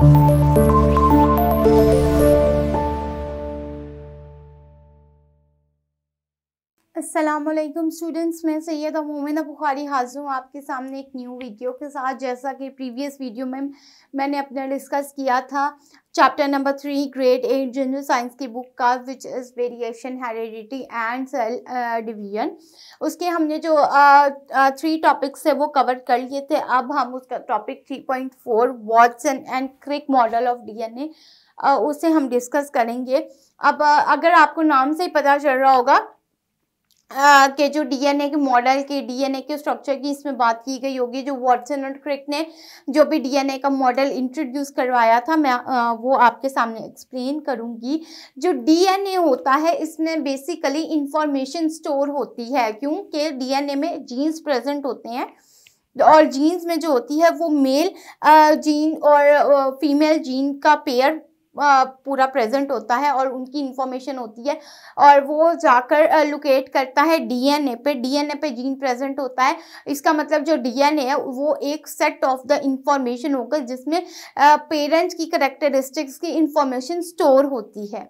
Thank you. Aslam students मैं सैयद मोमिना बुखारी हाजिर हूँ आपके सामने एक न्यू वीडियो के साथ जैसा कि प्रीवियस वीडियो में मैंने अपना डिस्कस किया था chapter number three grade eight general science की बुक का which is variation heredity and cell division उसके हमने जो थ्री uh, टॉपिक्स uh, है वो कवर कर लिए थे अब हम उसका topic three point four Watson and Crick model of DNA उसे हम डिस्कस करेंगे अब uh, अगर आपको नाम से ही पता चल रहा होगा के जो डीएनए के मॉडल के डीएनए के स्ट्रक्चर की इसमें बात की गई होगी जो वॉटसन और क्रिक ने जो भी डीएनए का मॉडल इंट्रोड्यूस करवाया था मैं आ, वो आपके सामने एक्सप्लेन करूंगी जो डीएनए होता है इसमें बेसिकली इंफॉर्मेशन स्टोर होती है क्योंकि डीएनए में जीन्स प्रेजेंट होते हैं और जीन्स में जो होती है वो मेल जीन और फीमेल जीन का पेयर पूरा प्रेजेंट होता है और उनकी इंफॉर्मेशन होती है और वो जाकर लोकेट करता है डीएनए पे डीएनए पे जीन प्रेजेंट होता है इसका मतलब जो डीएनए है वो एक सेट ऑफ द इंफॉर्मेशन होगा जिसमें पेरेंट्स की करेक्टरिस्टिक्स की इंफॉर्मेशन स्टोर होती है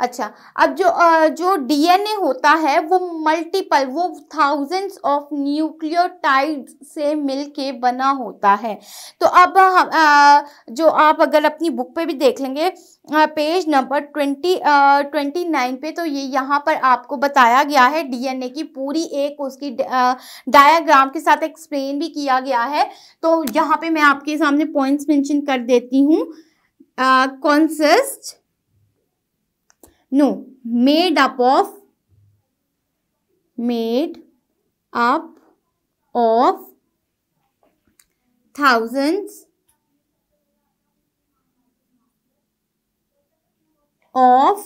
अच्छा अब जो जो डीएनए होता है वो मल्टीपल वो थाउजेंड्स ऑफ न्यूक्लियोटाइड से मिलके बना होता है तो अब हम जो आप अगर अपनी बुक पे भी देख लेंगे page number twenty twenty nine पे तो ये यहाँ पर आपको बताया गया है डीएनए की पूरी एक उसकी डायाग्राम के साथ एक्सप्लेन भी किया गया है तो यहाँ पे मैं आपके सामने पॉइंट्स मैंशन कर देती हूँ consist No, made up of. Made up of thousands of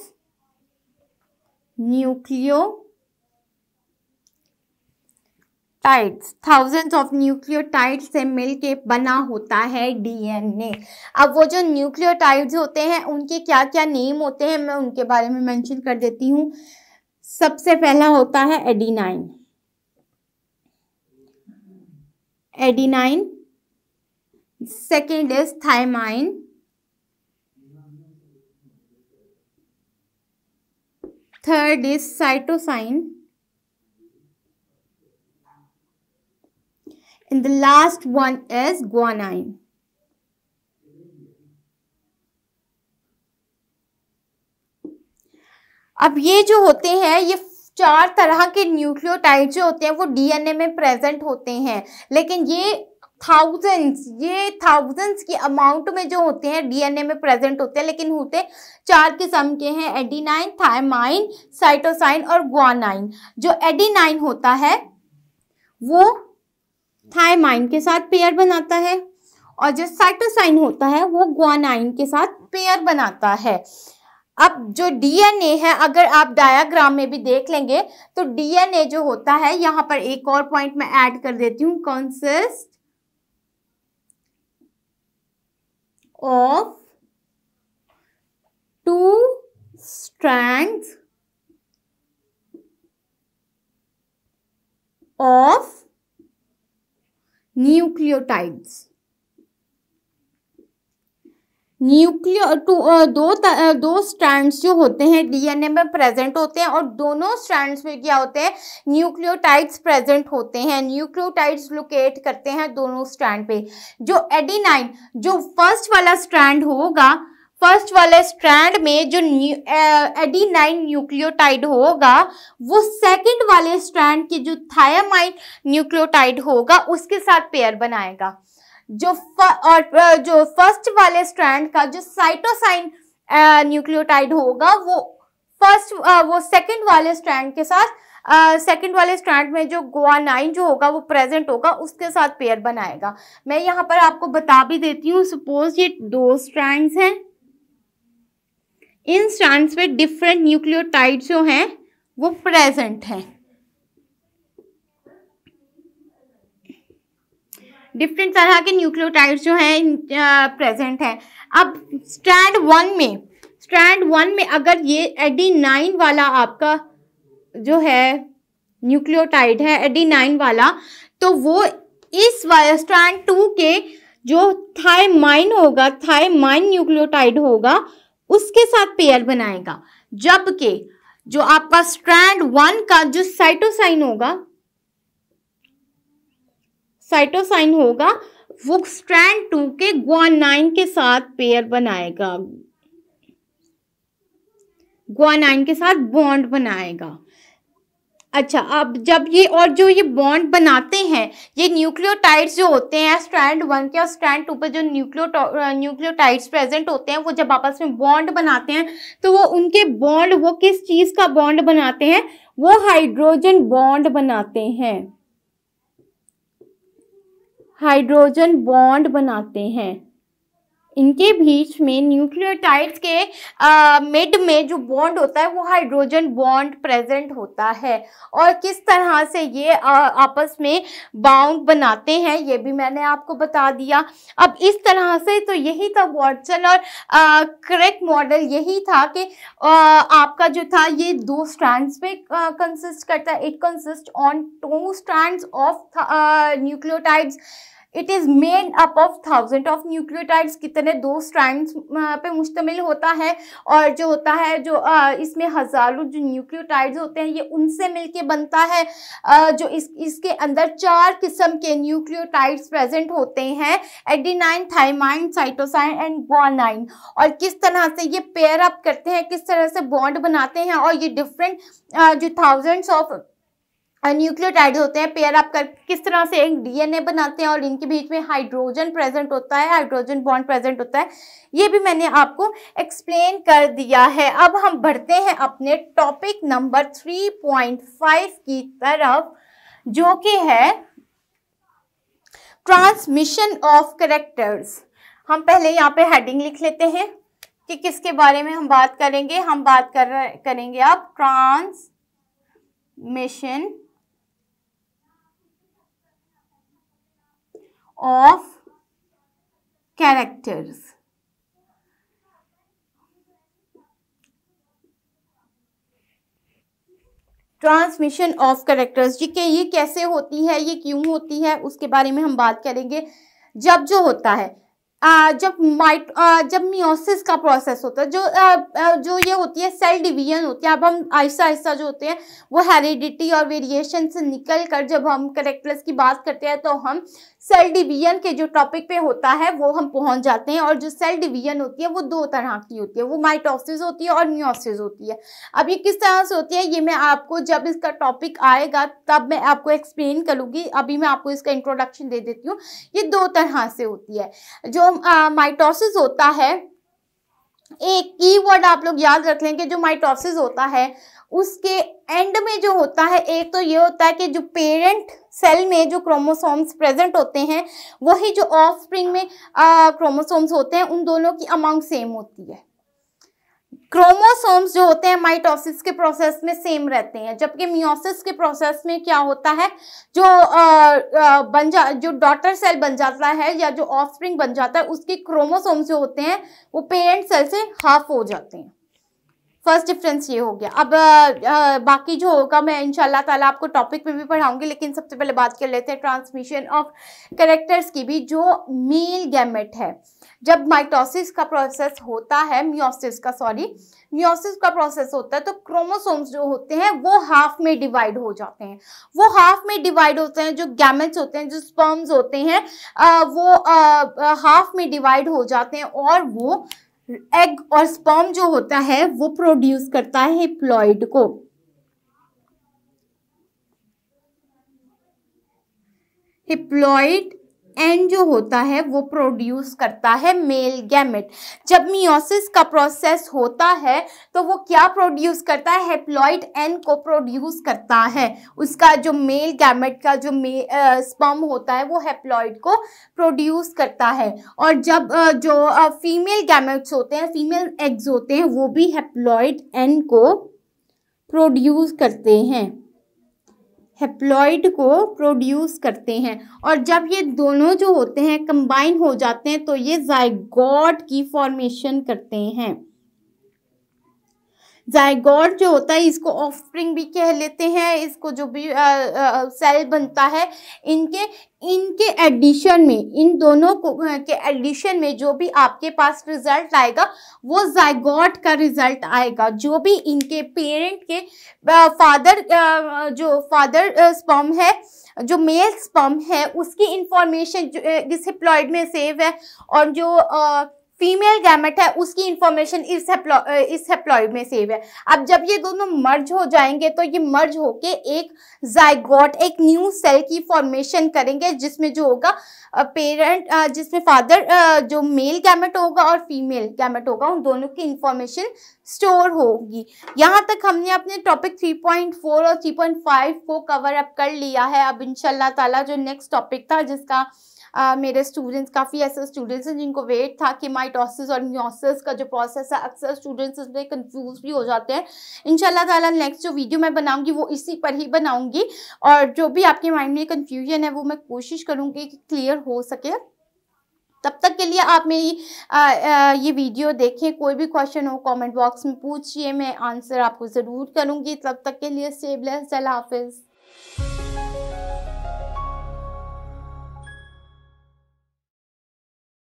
nucleo nucleotides thousands of nucleotide से मिलके बना होता है डीएनए अब वो जो न्यूक्लियोटाइड्स होते हैं उनके क्या क्या नेम होते हैं मैं उनके बारे में मेंशन कर देती हूँ सबसे पहला होता है adenine adenine second is thymine third is cytosine and the last one is guanine. अब ये जो होते हैं ये चार तरह के न्यूक्लियोटाइड जो होते हैं वो डीएनए में प्रेजेंट होते हैं लेकिन ये थाउजेंड्स ये थाउजेंड्स की अमाउंट में जो होते हैं डीएनए में प्रेजेंट होते हैं लेकिन होते चार किस्म के हैं एडीनाइन थायमाइन साइटोसाइन और ग्वानाइन जो एडीनाइन होता है वो थायमाइन के साथ पेयर बनाता है और जो साइटोसाइन होता है वो ग्वानाइन के साथ पेयर बनाता है अब जो डीएनए है अगर आप डायग्राम में भी देख लेंगे तो डीएनए जो होता है यहां पर एक और पॉइंट मैं ऐड कर देती हूं consist of two strands of nucleotides nucleo two दो दो स्ट्रैंड्स जो होते हैं डीएनए में प्रेजेंट होते हैं और दोनों स्ट्रैंड्स में क्या होते हैं न्यूक्लियोटाइड्स प्रेजेंट होते हैं न्यूक्लियोटाइड्स लोकेट करते हैं दोनों स्ट्रैंड पे जो एडीनाइन जो फर्स्ट वाला स्ट्रैंड होगा फर्स्ट वाले स्ट्रैंड में जो एडीनाइन न्यूक्लियोटाइड होगा वो सेकंड वाले स्ट्रैंड के जो थायामाइन न्यूक्लियोटाइड होगा उसके साथ पेयर बनाएगा जो और जो फर्स्ट वाले स्ट्रैंड का जो साइटोसाइन न्यूक्लियोटाइड होगा वो फर्स्ट वो सेकंड वाले स्ट्रैंड के साथ सेकंड वाले स्ट्रैंड में जो गोवा नाइन जो होगा वो प्रेजेंट होगा उसके साथ पेयर बनाएगा मैं यहाँ पर आपको बता भी देती हूँ सपोज ये दो स्ट्रैंड्स हैं इन स्ट्रैंड्स पे डिफरेंट न्यूक्लियोटाइड जो हैं वो प्रेजेंट हैं डिफरेंट तरह के न्यूक्लियोटाइड जो हैं प्रेजेंट हैं अब स्ट्रैंड वन में स्ट्रैंड वन में अगर ये एडी नाइन वाला आपका जो है न्यूक्लियोटाइड है एडी नाइन वाला तो वो इस स्ट्रैंड टू के जो थाइमाइन होगा थाइमाइन न्यूक्लियोटाइड होगा उसके साथ पेयर बनाएगा जबकि जो आपका स्ट्रैंड वन का जो साइटोसाइन होगा साइटोसाइन होगा वो स्ट्रैंड टू के ग्वानाइन के साथ पेयर बनाएगा ग्वानाइन के साथ बॉन्ड बनाएगा अच्छा अब जब ये और जो ये बॉन्ड बनाते हैं ये न्यूक्लियोटाइड्स जो होते हैं स्ट्रैंड वन के और स्ट्रैंड टू पर जो न्यूक्लियो न्यूक्लियोटाइड्स प्रेजेंट होते हैं वो जब आपस में बॉन्ड बनाते हैं तो वो उनके बॉन्ड वो किस चीज़ का बॉन्ड बनाते हैं वो हाइड्रोजन बॉन्ड बनाते हैं हाइड्रोजन बॉन्ड बनाते हैं इनके बीच में न्यूक्लियोटाइड्स के मिड में जो बॉन्ड होता है वो हाइड्रोजन बॉन्ड प्रेजेंट होता है और किस तरह से ये आ, आपस में बाउंड बनाते हैं ये भी मैंने आपको बता दिया अब इस तरह से तो यही था वॉटसन और करेक्ट मॉडल यही था कि आ, आपका जो था ये दो स्ट्रैंड्स पे कंसिस्ट करता है it consist on two strand of nucleotides it is made up of thousand of nucleotides कितने दो स्ट्रैंड्स पे मुश्तमिल होता है और जो होता है जो इसमें हजारों जो न्यूक्लियोटाइड्स होते हैं ये उनसे मिलके बनता है जो इस इसके अंदर चार किस्म के न्यूक्लियोटाइड्स प्रेजेंट होते हैं adenine thymine cytosine and guanine और किस तरह से ये पेयर अप करते हैं किस तरह से बॉन्ड बनाते हैं और ये डिफरेंट जो थाउजेंड्स ऑफ न्यूक्लियोटाइड होते हैं पेयर आप कर किस तरह से एक डीएनए बनाते हैं और इनके बीच में हाइड्रोजन प्रेजेंट होता है हाइड्रोजन बॉन्ड प्रेजेंट होता है ये भी मैंने आपको एक्सप्लेन कर दिया है अब हम बढ़ते हैं अपने टॉपिक नंबर 3.5 की तरफ जो कि है ट्रांसमिशन ऑफ करेक्टर्स हम पहले यहाँ पे हेडिंग लिख लेते हैं कि किसके बारे में हम बात करेंगे हम बात कर करेंगे trans transmission of characters. Transmission of characters जी के ये कैसे होती है ये क्यों होती है उसके बारे में हम बात करेंगे जब जो होता है आ, जब माइट जब मियोसिस का प्रोसेस होता है जो आ, जो ये होती है सेल डिवीजन होती है अब हम आहिस्ता आहिस्ता जो होते हैं वो हेरिडिटी और वेरिएशन से निकल कर जब हम करेक्टर्स की बात करते हैं तो हम सेल डिवीजन के जो टॉपिक पे होता है वो हम पहुंच जाते हैं और जो सेल डिवीजन होती है वो दो तरह की होती है वो माइटोसिस होती है और म्योसिस होती है अब ये किस तरह से होती है ये मैं आपको जब इसका टॉपिक आएगा तब मैं आपको एक्सप्लेन करूँगी अभी मैं आपको इसका इंट्रोडक्शन दे देती हूँ ये दो तरह से होती है जो माइटोसिस होता है एक ई वर्ड आप लोग याद रख लें कि जो माइटोसिस होता है उसके एंड में जो होता है एक तो ये होता है कि जो पेरेंट सेल में जो क्रोमोसोम्स प्रेजेंट होते हैं वही जो ऑफ स्प्रिंग में क्रोमोसोम्स होते हैं उन दोनों की अमाउंट सेम होती है क्रोमोसोम्स जो होते हैं माइटोसिस के प्रोसेस में सेम रहते हैं जबकि मियोसिस के प्रोसेस में क्या होता है जो आ, आ, बन जा जो डॉटर सेल बन जाता है या जो ऑफस्प्रिंग बन जाता है उसके क्रोमोसोम्स जो होते हैं वो पेरेंट सेल से हाफ हो जाते हैं फर्स्ट डिफरेंस ये हो गया अब आ, आ, बाकी जो होगा मैं इंशाल्लाह ताला आपको टॉपिक में भी पढ़ाऊंगी लेकिन सबसे पहले बात कर लेते हैं ट्रांसमिशन ऑफ करेक्टर्स की भी जो मेल गैमेट है जब माइटोसिस का प्रोसेस होता है म्योसिस का सॉरी म्योसिस का प्रोसेस होता है तो क्रोमोसोम्स जो होते हैं वो हाफ में डिवाइड हो जाते हैं वो हाफ में डिवाइड होते हैं जो गैमेट्स होते हैं जो स्पर्म्स होते हैं वो हाफ में डिवाइड हो जाते हैं और वो एग और स्पर्म जो होता है वो प्रोड्यूस करता है हिप्लॉइड को हिप्लॉइड एंड जो होता है वो प्रोड्यूस करता है मेल गैमेट जब मियोसिस का प्रोसेस होता है तो वो क्या प्रोड्यूस करता है हेप्लॉइड एन को प्रोड्यूस करता है उसका जो मेल गैमेट का जो मे स्पम होता है वो हेप्लॉइड को प्रोड्यूस करता है और जब आ, जो आ, फीमेल गैमेट्स होते हैं फीमेल एग्स होते हैं वो भी हेप्लॉइड एन को प्रोड्यूस करते हैं हेप्लॉइड को प्रोड्यूस करते हैं और जब ये दोनों जो होते हैं कंबाइन हो जाते हैं तो ये जायगॉट की फॉर्मेशन करते हैं जायगॉड जो होता है इसको ऑफस्प्रिंग भी कह लेते हैं इसको जो भी सेल बनता है इनके इनके एडिशन में इन दोनों को के एडिशन में जो भी आपके पास रिजल्ट आएगा वो जायगॉड का रिजल्ट आएगा जो भी इनके पेरेंट के फादर जो फादर स्पम है जो मेल स्पम है उसकी इंफॉर्मेशन जो इस हिप्लॉइड में सेव है और जो आ, फीमेल गैमेट है उसकी इंफॉर्मेशन इस हेप्लॉ इस हेप्लॉइड में सेव है अब जब ये दोनों मर्ज हो जाएंगे तो ये मर्ज होके एक जायगॉट एक न्यू सेल की फॉर्मेशन करेंगे जिसमें जो होगा पेरेंट जिसमें फादर जो मेल गैमेट होगा और फीमेल गैमेट होगा उन दोनों की इंफॉर्मेशन स्टोर होगी यहाँ तक हमने अपने टॉपिक 3.4 और 3.5 को कवर अप कर लिया है अब इनशाला ताला जो नेक्स्ट टॉपिक था जिसका आ, मेरे स्टूडेंट्स काफ़ी ऐसे स्टूडेंट्स हैं जिनको वेट था कि माइटोसिस और म्योसिस का जो प्रोसेस है अक्सर स्टूडेंट्स उसमें कन्फ्यूज भी हो जाते हैं इन शाला नेक्स्ट जो वीडियो मैं बनाऊँगी वो इसी पर ही बनाऊँगी और जो भी आपके माइंड में कन्फ्यूजन है वो मैं कोशिश करूँगी कि क्लियर हो सके तब तक के लिए आप मेरी ये वीडियो देखें कोई भी क्वेश्चन हो कमेंट बॉक्स में पूछिए मैं आंसर आपको ज़रूर करूँगी तब तक के लिए सेबलेस अल्लाह हाफिज़